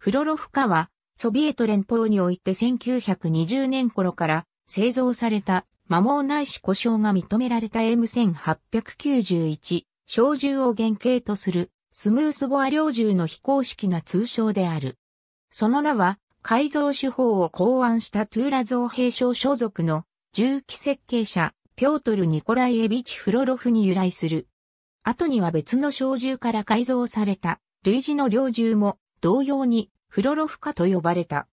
フロロフカは、ソビエト連邦において1920年頃から製造された摩耗ないし故障が認められた M1891 小銃を原型とするスムースボア両銃の非公式な通称である。その名は改造手法を考案したトゥーラ造兵省所属の銃器設計者ピョートル・ニコライエビチ・フロロフに由来する。後には別の小銃から改造された類似の両銃も同様にフロロフカと呼ばれた。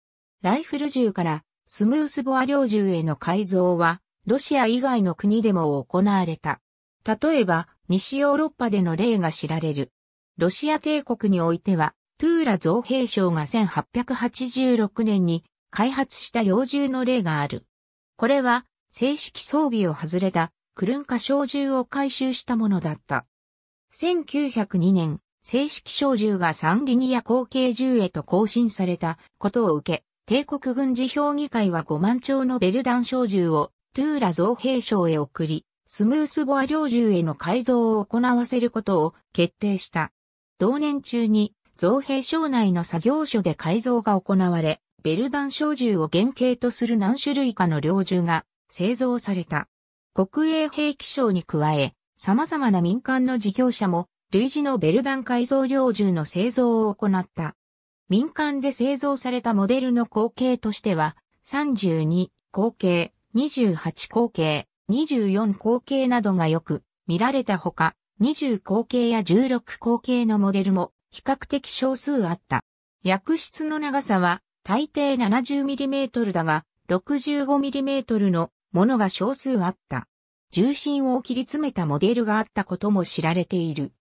ライフル銃からスムースボア猟銃への改造はロシア以外の国でも行われた。例えば西ヨーロッパでの例が知られる。ロシア帝国においてはトゥーラ造兵省が1886年に開発した猟銃の例がある。これは正式装備を外れたクルンカ小銃を回収したものだった。1902年、正式小銃がサンリニア後継銃へと更新されたことを受け、帝国軍事評議会は5万丁のベルダン小銃をトゥーラ造兵省へ送り、スムースボア領銃への改造を行わせることを決定した。同年中に造兵省内の作業所で改造が行われ、ベルダン小銃を原型とする何種類かの領銃が製造された。国営兵器省に加え、様々な民間の事業者も類似のベルダン改造猟銃の製造を行った。民間で製造されたモデルの後継としては、32後継、28後継、24後継などがよく見られたほか、20後継や16後継のモデルも比較的少数あった。薬室の長さは大抵 70mm だが、65mm のものが少数あった。重心を切り詰めたモデルがあったことも知られている。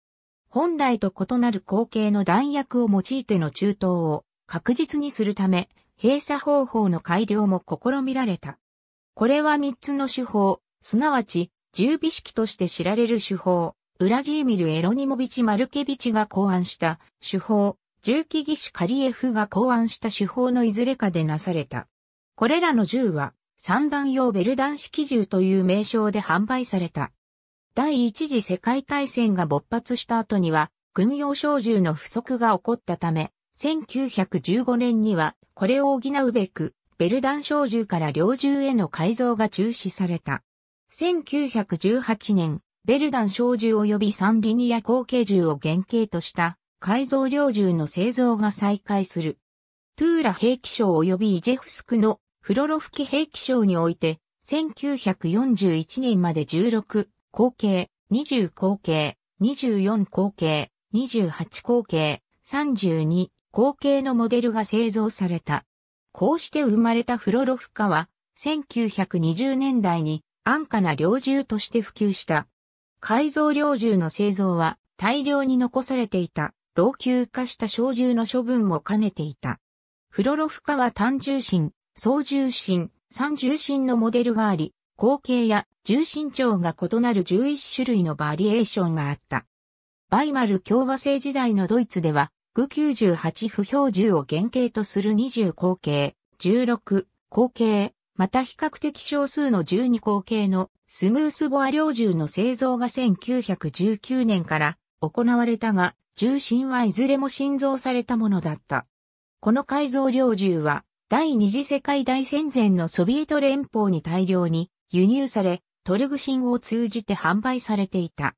本来と異なる後継の弾薬を用いての中東を確実にするため、閉鎖方法の改良も試みられた。これは3つの手法、すなわち、銃尾式として知られる手法、ウラジーミル・エロニモビチ・マルケビチが考案した手法、重機技師カリエフが考案した手法のいずれかでなされた。これらの銃は、三段用ベルダン式銃という名称で販売された。第一次世界大戦が勃発した後には、軍用小銃の不足が起こったため、1915年にはこれを補うべく、ベルダン小銃から猟銃への改造が中止された。1918年、ベルダン小銃及びサンリニア後継銃を原型とした改造猟銃の製造が再開する。トゥーラ兵器賞及びイジェフスクのフロロフキ兵器賞において、1941年まで16後継、20後継、24後継、28後継、32後継のモデルが製造された。こうして生まれたフロロフカは、1920年代に安価な猟銃として普及した。改造猟銃の製造は大量に残されていた老朽化した小銃の処分も兼ねていた。フロロフカは単重心、双重心、三重心のモデルがあり、口径や重心長が異なる11種類のバリエーションがあった。バイマル共和制時代のドイツでは、グ98不標銃を原型とする20口径、16口径、また比較的少数の12口径のスムースボア領銃の製造が1919年から行われたが、重心はいずれも新造されたものだった。この改造領銃は、第二次世界大戦前のソビエト連邦に大量に輸入され、トルグシンを通じて販売されていた。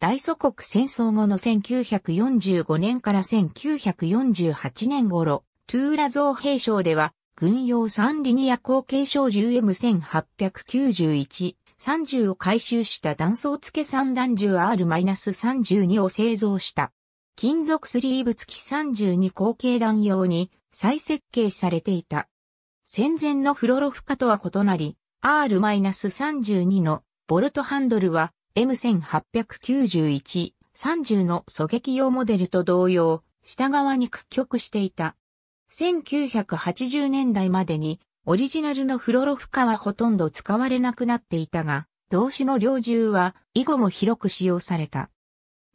大祖国戦争後の1945年から1948年頃、トゥーラ造兵省では、軍用3リニア後継省 10M1891、30を回収した断層付け3弾銃 r 3 2を製造した。金属スリーブ付き32後継弾用に再設計されていた。戦前のフロロフカとは異なり、R-32 のボルトハンドルは M1891-30 の狙撃用モデルと同様、下側に屈曲していた。1980年代までにオリジナルのフロロフカはほとんど使われなくなっていたが、同種の猟銃は以後も広く使用された。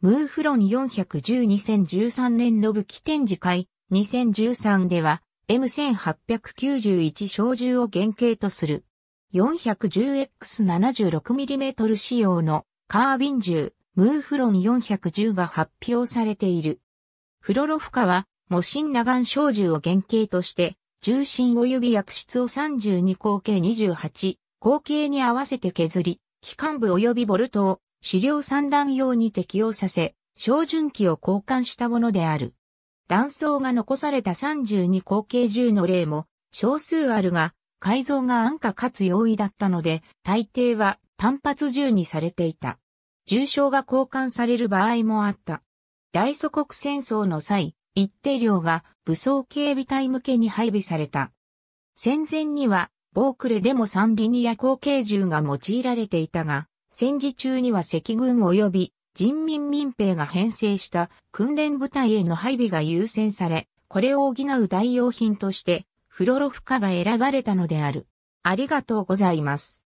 ムーフロン4102013年の武器展示会2013では M1891 小銃を原型とする 410X76mm 仕様のカービン銃、ムーフロン410が発表されている。フロロフカは、模心ガ眼小銃を原型として、重心及び薬室を32口径28、口径に合わせて削り、機関部及びボルトを資料三段用に適用させ、照準器を交換したものである。断層が残された32口径銃の例も少数あるが、改造が安価かつ容易だったので、大抵は単発銃にされていた。重傷が交換される場合もあった。大祖国戦争の際、一定量が武装警備隊向けに配備された。戦前には、ボークレでも三輪や後継銃が用いられていたが、戦時中には赤軍及び人民民兵が編成した訓練部隊への配備が優先され、これを補う代用品としてフロロフカが選ばれたのである。ありがとうございます。